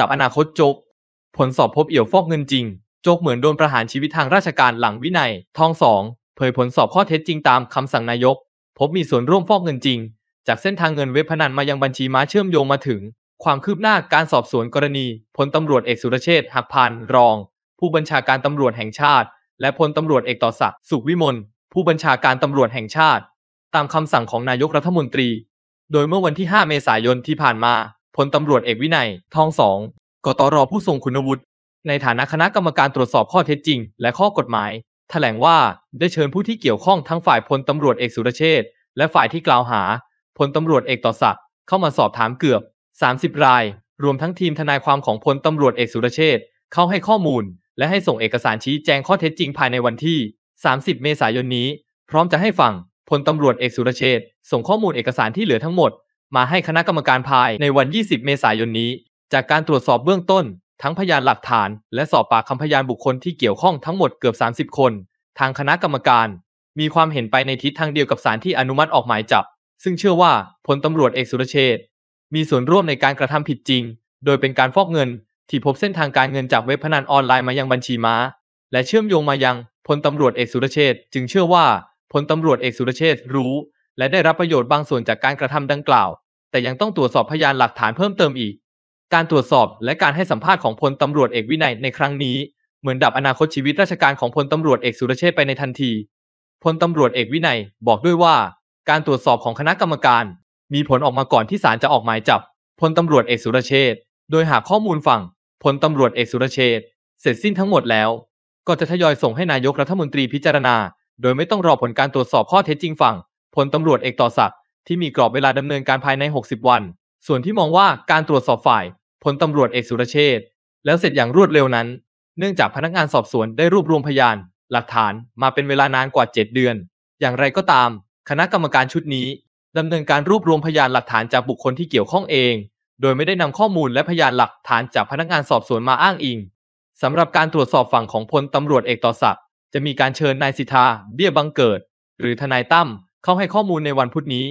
ดับอนาคตจก ผลสอบพบเอี่ยวฟอกเงินจริง โจกเหมือนโดนประหารชีวิตทางราชการหลังวินัยทองสอง เผยผลสอบข้อเท็จจริงตามคำสั่งนายก พบมีส่วนร่วมฟอกเงินจริง จากเส้นทางเงินเว็บพนันมายังบัญชีม้าเชื่อมโยงมาถึง ความคืบหน้าการสอบสวนกรณีพลตำรวจเอกสุรเชษฐ์หักพาน รอง ผู้บัญชาการตำรวจแห่งชาติ และพลตำรวจเอกต่อศักดิ์สุขวิมลผู้บัญชาการตำรวจแห่งชาติ ตามคำสั่งของนายกรัฐมนตรี โดยเมื่อวันที่5เมษายนที่ผ่านมาพลตำรวจเอกวินัยทองสองกตรผู้ทรงคุณวุฒิในฐานะคณะกรรมการตรวจสอบข้อเท็จจริง และข้อกฎหมาย แถลงว่าได้เชิญผู้ที่เกี่ยวข้องทั้งฝ่ายพลตำรวจเอกสุรเชษและฝ่ายที่กล่าวหาพลตำรวจเอกต่อศักดิ์เข้ามาสอบถามเกือบ 30 ราย รวมทั้งทีมทนายความของพลตำรวจเอกสุรเชษเข้าให้ข้อมูล และให้ส่งเอกสารชี้แจงข้อเท็จจริงภายในวันที่ 30 เมษายนนี้พร้อมจะให้ฟังพลตำรวจเอกสุรเชษส่งข้อมูลเอกสารที่เหลือทั้งหมดมาให้คณะกรรมการภายในวัน 20 เมษายนนี้ จากการตรวจสอบเบื้องต้น ทั้งพยานหลักฐานและสอบปากคำพยานบุคคลที่เกี่ยวข้องทั้งหมดเกือบ 30 คน ทางคณะกรรมการ มีความเห็นไปในทิศทางเดียวกับสารที่อนุมัติออกหมายจับ ซึ่งเชื่อว่าพลตำรวจเอกสุรเชษมีส่วนร่วมในการกระทำผิดจริง โดยเป็นการฟอกเงินที่พบเส้นทางการเงินจากเว็บพนันออนไลน์มายังบัญชีม้า และเชื่อมโยงมายังพลตำรวจเอกสุรเชษจึงเชื่อว่าพลตำรวจเอกสุรเชษรู้และได้รับประโยชน์บางส่วนจากการกระทำดังกล่าว แต่ยังต้องตรวจสอบพยานหลักฐานเพิ่มเติมอีก การตรวจสอบและการให้สัมภาษณ์ของพลตำรวจเอกวินัยในครั้งนี้ เหมือนดับอนาคตชีวิตราชการของพลตำรวจเอกสุรเชษไปในทันที พลตำรวจเอกวินัยบอกด้วยว่า การตรวจสอบของคณะกรรมการ มีผลออกมาก่อนที่ศาลจะออกหมายจับพลตำรวจเอกสุรเชษโดยหากข้อมูลฝั่งพลตำรวจเอกสุรเชษเสร็จสิ้นทั้งหมดแล้ว ก็จะทยอยส่งให้นายกรัฐมนตรีพิจารณา โดยไม่ต้องรอผลการตรวจสอบข้อเท็จจริงฝั่งพลตำรวจเอกต่อศักดิ์ที่มีกรอบเวลาดำเนินการภายใน 60 วัน ส่วนที่มองว่าการตรวจสอบฝ่ายพลตำรวจเอกสุรเชษแล้วเสร็จอย่างรวดเร็วนั้น เนื่องจากพนักงานสอบสวนได้รวบรวมพยาน หลักฐานมาเป็นเวลานานกว่า 7 เดือน อย่างไรก็ตาม คณะกรรมการชุดนี้ ดำเนินการรวบรวมพยานหลักฐานจากบุคคลที่เกี่ยวข้องเอง โดยไม่ได้นำข้อมูลและพยานหลักฐานจากพนักงานสอบสวนมาอ้างอิงสำหรับการตรวจสอบฝั่งของพลตำรวจเอกต่อศักดิ์จะมีการเชิญนายสิทธา เบี้ยบังเกิด หรือทนายตั้มเขาให้ข้อมูลในวันพุธนี้